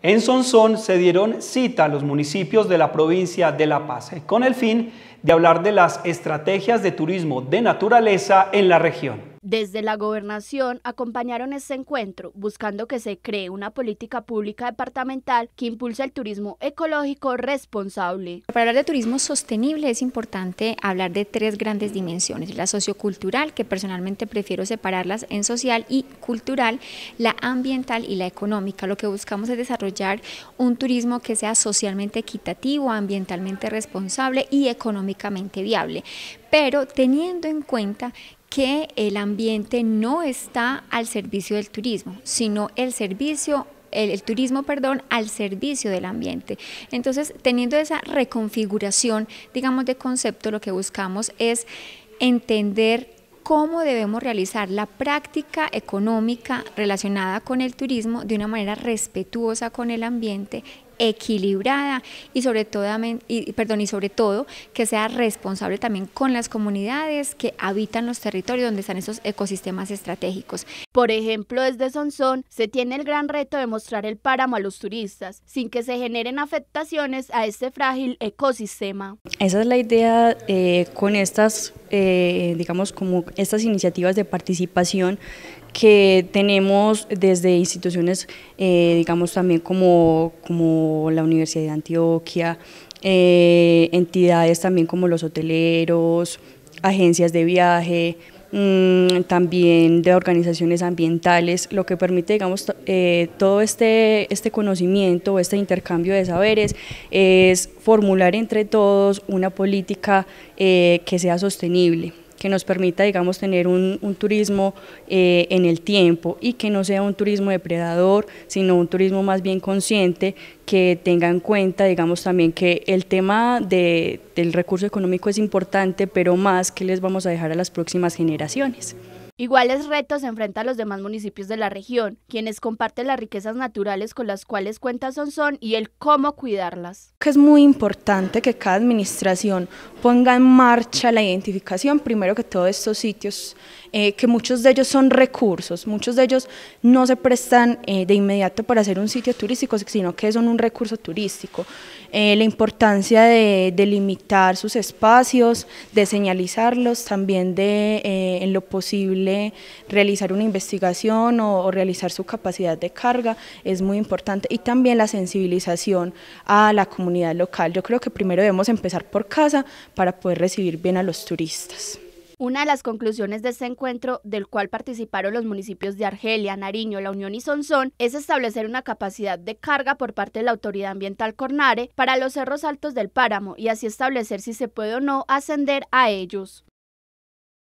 En Sonsón se dieron cita a los municipios de la provincia de La Paz con el fin de hablar de las estrategias de turismo de naturaleza en la región. Desde la gobernación acompañaron este encuentro buscando que se cree una política pública departamental que impulse el turismo ecológico responsable. Para hablar de turismo sostenible es importante hablar de tres grandes dimensiones, la sociocultural, que personalmente prefiero separarlas en social y cultural, la ambiental y la económica. Lo que buscamos es desarrollar un turismo que sea socialmente equitativo, ambientalmente responsable y económicamente viable pero teniendo en cuenta que el ambiente no está al servicio del turismo, sino el servicio el, turismo, perdón, al servicio del ambiente. Entonces, teniendo esa reconfiguración, digamos, de concepto, lo que buscamos es entender cómo debemos realizar la práctica económica relacionada con el turismo de una manera respetuosa con el ambiente equilibrada y sobre todo, perdón, y sobre todo que sea responsable también con las comunidades que habitan los territorios donde están esos ecosistemas estratégicos. Por ejemplo, desde Sonsón se tiene el gran reto de mostrar el páramo a los turistas sin que se generen afectaciones a este frágil ecosistema. Esa es la idea eh, con estas, eh, digamos, como estas iniciativas de participación que tenemos desde instituciones, eh, digamos, también como la Universidad de Antioquia, eh, entidades también como los hoteleros, agencias de viaje, mm, también de organizaciones ambientales, lo que permite, digamos, eh, todo este, este conocimiento, este intercambio de saberes, es formular entre todos una política eh, que sea sostenible que nos permita, digamos, tener un, turismo eh, en el tiempo y que no sea un turismo depredador, sino un turismo más bien consciente que tenga en cuenta, digamos, también que el tema del recurso económico es importante, pero más que les vamos a dejar a las próximas generaciones. Iguales retos enfrentan los demás municipios de la región, quienes comparten las riquezas naturales con las cuales cuenta Sonsón y el cómo cuidarlas. Es muy importante que cada administración ponga en marcha la identificación, primero que todos estos sitios, eh, que muchos de ellos son recursos, muchos de ellos no se prestan eh, de inmediato para ser un sitio turístico, sino que son un recurso turístico. Eh, la importancia de delimitar sus espacios, de señalizarlos, también de en lo posible realizar una investigación o, realizar su capacidad de carga es muy importante y también la sensibilización a la comunidad local. Yo creo que primero debemos empezar por casa para poder recibir bien a los turistas. Una de las conclusiones de este encuentro, del cual participaron los municipios de Argelia, Nariño, La Unión y Sonsón, es establecer una capacidad de carga por parte de la Autoridad Ambiental Cornare para los cerros altos del páramo y así establecer si se puede o no ascender a ellos.